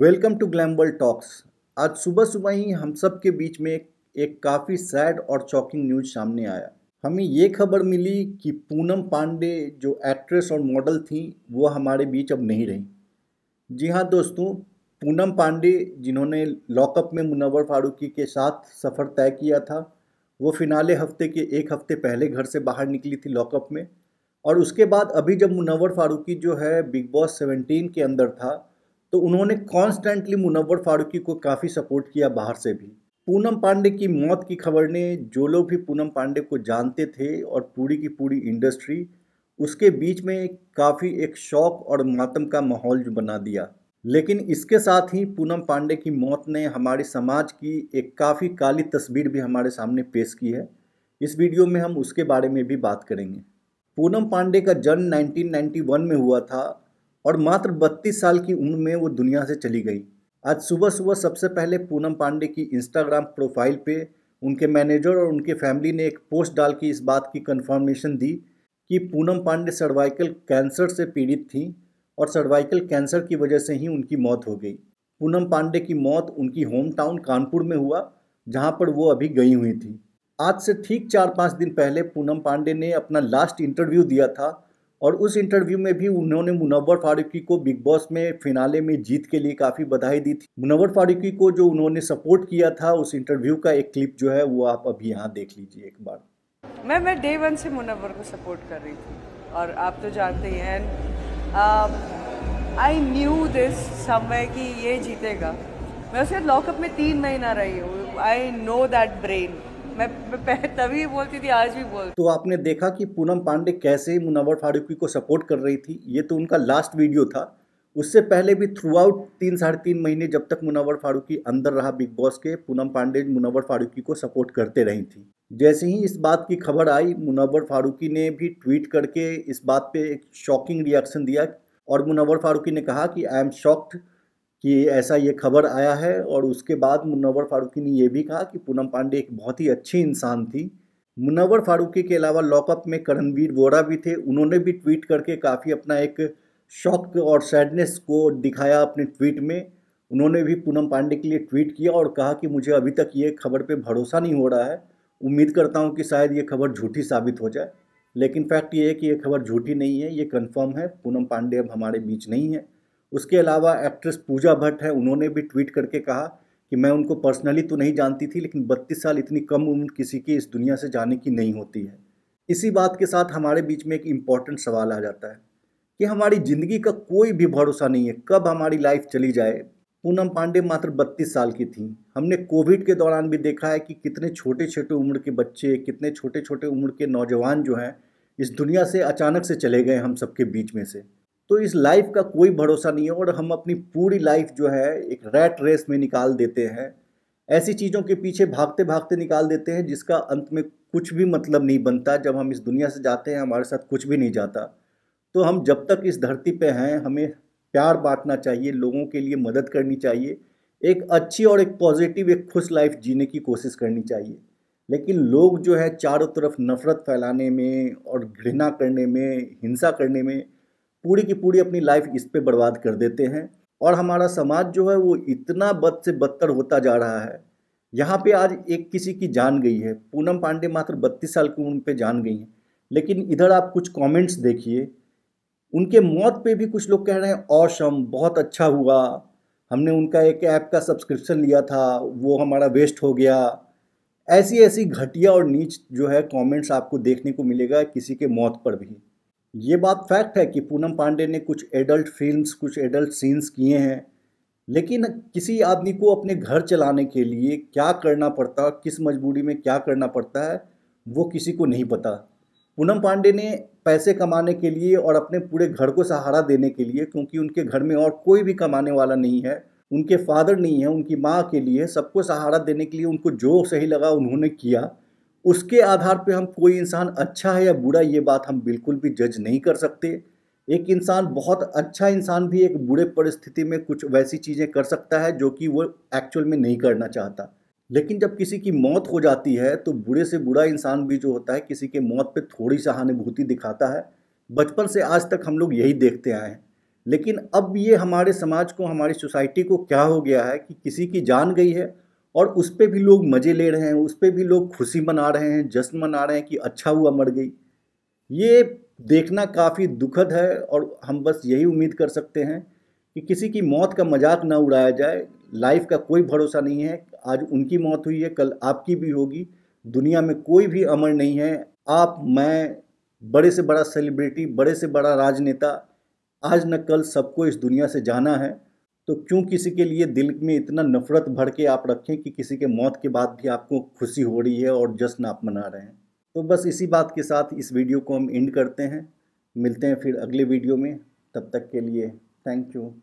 welcome to ग्लैम्बल talks आज सुबह सुबह ही हम सब के बीच में एक, एक काफ़ी सैड और चॉकिंग न्यूज सामने आया हमें ये खबर मिली कि पूनम पांडे जो एक्ट्रेस और मॉडल थी वो हमारे बीच अब नहीं रही जी हाँ दोस्तों पूनम पांडे जिन्होंने लॉकअप में मुनवर फारूकी के साथ सफ़र तय किया था वो फिनाले हफ्ते के एक हफ्ते पहले घर से बाहर निकली थी लॉकअप में और उसके बाद अभी जब मुनवर फारूकी जो है बिग बॉस सेवनटीन के अंदर था तो उन्होंने कॉन्स्टेंटली मुनवर फारूकी को काफ़ी सपोर्ट किया बाहर से भी पूनम पांडे की मौत की खबर ने जो लोग भी पूनम पांडे को जानते थे और पूरी की पूरी इंडस्ट्री उसके बीच में काफ़ी एक शौक और मातम का माहौल बना दिया लेकिन इसके साथ ही पूनम पांडे की मौत ने हमारे समाज की एक काफ़ी काली तस्वीर भी हमारे सामने पेश की है इस वीडियो में हम उसके बारे में भी बात करेंगे पूनम पांडे का जन्म 1991 में हुआ था और मात्र 32 साल की उम्र में वो दुनिया से चली गई आज सुबह सुबह सबसे पहले पूनम पांडे की इंस्टाग्राम प्रोफाइल पे उनके मैनेजर और उनके फैमिली ने एक पोस्ट डाल के इस बात की कंफर्मेशन दी कि पूनम पांडे सर्वाइकल कैंसर से पीड़ित थी और सर्वाइकल कैंसर की वजह से ही उनकी मौत हो गई पूनम पांडे की मौत उनकी होम टाउन कानपुर में हुआ जहां पर वो अभी गई हुई थी आज से ठीक चार पाँच दिन पहले पूनम पांडे ने अपना लास्ट इंटरव्यू दिया था और उस इंटरव्यू में भी उन्होंने मुनव्वर फारूकी को बिग बॉस में फिनाले में जीत के लिए काफ़ी बधाई दी थी मुनव्वर फारूकी को जो उन्होंने सपोर्ट किया था उस इंटरव्यू का एक क्लिप जो है वो आप अभी यहाँ देख लीजिए एक बार मैं मैं डे वन से मुनव्वर को सपोर्ट कर रही थी और आप तो जानते ही हैं आई न्यू दिस समय कि ये जीतेगा मैं उसे लॉकअप में तीन महीना रही हूँ आई नो दैट ब्रेन मैं, तभी बोलती थी आज भी बोल तो आपने देखा कि पूनम पांडे कैसे मुनवर फारूकी को सपोर्ट कर रही थी ये तो उनका लास्ट वीडियो था उससे पहले भी थ्रू आउट तीन साढ़े तीन महीने जब तक मुनावर फारूकी अंदर रहा बिग बॉस के पूनम पांडे मुनवर फारूकी को सपोर्ट करते रही थी जैसे ही इस बात की खबर आई मुनावर फारूकी ने भी ट्वीट करके इस बात पे एक शॉकिंग रिएक्शन दिया और मुनावर फारूकी ने कहा कि आई एम शॉक्ड कि ऐसा ये खबर आया है और उसके बाद मुनवर फारूकी ने यह भी कहा कि पूनम पांडे एक बहुत ही अच्छी इंसान थी मुनवर फारूकी के अलावा लॉकअप में करणवीर वोरा भी थे उन्होंने भी ट्वीट करके काफ़ी अपना एक शौक और सैडनेस को दिखाया अपने ट्वीट में उन्होंने भी पूनम पांडे के लिए ट्वीट किया और कहा कि मुझे अभी तक ये खबर पर भरोसा नहीं हो रहा है उम्मीद करता हूँ कि शायद ये खबर झूठी साबित हो जाए लेकिन फैक्ट ये है कि ये खबर झूठी नहीं है ये कन्फर्म है पूनम पांडे अब हमारे बीच नहीं है उसके अलावा एक्ट्रेस पूजा भट्ट है उन्होंने भी ट्वीट करके कहा कि मैं उनको पर्सनली तो नहीं जानती थी लेकिन बत्तीस साल इतनी कम उम्र किसी की इस दुनिया से जाने की नहीं होती है इसी बात के साथ हमारे बीच में एक इम्पॉर्टेंट सवाल आ जाता है कि हमारी ज़िंदगी का कोई भी भरोसा नहीं है कब हमारी लाइफ चली जाए पूनम पांडे मात्र 32 साल की थी हमने कोविड के दौरान भी देखा है कि कितने छोटे छोटे उम्र के बच्चे कितने छोटे छोटे उम्र के नौजवान जो हैं इस दुनिया से अचानक से चले गए हम सबके बीच में से तो इस लाइफ का कोई भरोसा नहीं है और हम अपनी पूरी लाइफ जो है एक रैट रेस में निकाल देते हैं ऐसी चीज़ों के पीछे भागते भागते निकाल देते हैं जिसका अंत में कुछ भी मतलब नहीं बनता जब हम इस दुनिया से जाते हैं हमारे साथ कुछ भी नहीं जाता तो हम जब तक इस धरती पे हैं हमें प्यार बांटना चाहिए लोगों के लिए मदद करनी चाहिए एक अच्छी और एक पॉजिटिव एक खुश लाइफ जीने की कोशिश करनी चाहिए लेकिन लोग जो है चारों तरफ नफ़रत फैलाने में और घृणा करने में हिंसा करने में पूरी की पूरी अपनी लाइफ इस पर बर्बाद कर देते हैं और हमारा समाज जो है वो इतना बद से बदतर होता जा रहा है यहाँ पे आज एक किसी की जान गई है पूनम पांडे मात्र बत्तीस साल की उम्र पे जान गई हैं लेकिन इधर आप कुछ कमेंट्स देखिए उनके मौत पे भी कुछ लोग कह रहे हैं औसम बहुत अच्छा हुआ हमने उनका एक ऐप का सब्सक्रिप्शन लिया था वो हमारा वेस्ट हो गया ऐसी ऐसी घटिया और नीच जो है कमेंट्स आपको देखने को मिलेगा किसी के मौत पर भी ये बात फैक्ट है कि पूनम पांडे ने कुछ एडल्ट फिल्म्स कुछ एडल्ट सीन्स किए हैं लेकिन किसी आदमी को अपने घर चलाने के लिए क्या करना पड़ता किस मजबूरी में क्या करना पड़ता है वो किसी को नहीं पता पूनम पांडे ने पैसे कमाने के लिए और अपने पूरे घर को सहारा देने के लिए क्योंकि उनके घर में और कोई भी कमाने वाला नहीं है उनके फादर नहीं है उनकी माँ के लिए सबको सहारा देने के लिए उनको जो सही लगा उन्होंने किया उसके आधार पे हम कोई इंसान अच्छा है या बुरा ये बात हम बिल्कुल भी जज नहीं कर सकते एक इंसान बहुत अच्छा इंसान भी एक बुरे परिस्थिति में कुछ वैसी चीज़ें कर सकता है जो कि वो एक्चुअल में नहीं करना चाहता लेकिन जब किसी की मौत हो जाती है तो बुरे से बुरा इंसान भी जो होता है किसी के मौत पे थोड़ी सहानुभूति दिखाता है बचपन से आज तक हम लोग यही देखते आए हैं लेकिन अब ये हमारे समाज को हमारी सोसाइटी को क्या हो गया है कि किसी की जान गई है और उस पर भी लोग मज़े ले रहे हैं उस पर भी लोग खुशी मना रहे हैं जश्न मना रहे हैं कि अच्छा हुआ मर गई ये देखना काफ़ी दुखद है और हम बस यही उम्मीद कर सकते हैं कि किसी की मौत का मजाक ना उड़ाया जाए लाइफ का कोई भरोसा नहीं है आज उनकी मौत हुई है कल आपकी भी होगी दुनिया में कोई भी अमर नहीं है आप मैं बड़े से बड़ा सेलिब्रिटी बड़े से बड़ा राजनेता आज न कल सबको इस दुनिया से जाना है तो क्यों किसी के लिए दिल में इतना नफरत भर के आप रखें कि किसी के मौत के बाद भी आपको खुशी हो रही है और जश्न आप मना रहे हैं तो बस इसी बात के साथ इस वीडियो को हम एंड करते हैं मिलते हैं फिर अगले वीडियो में तब तक के लिए थैंक यू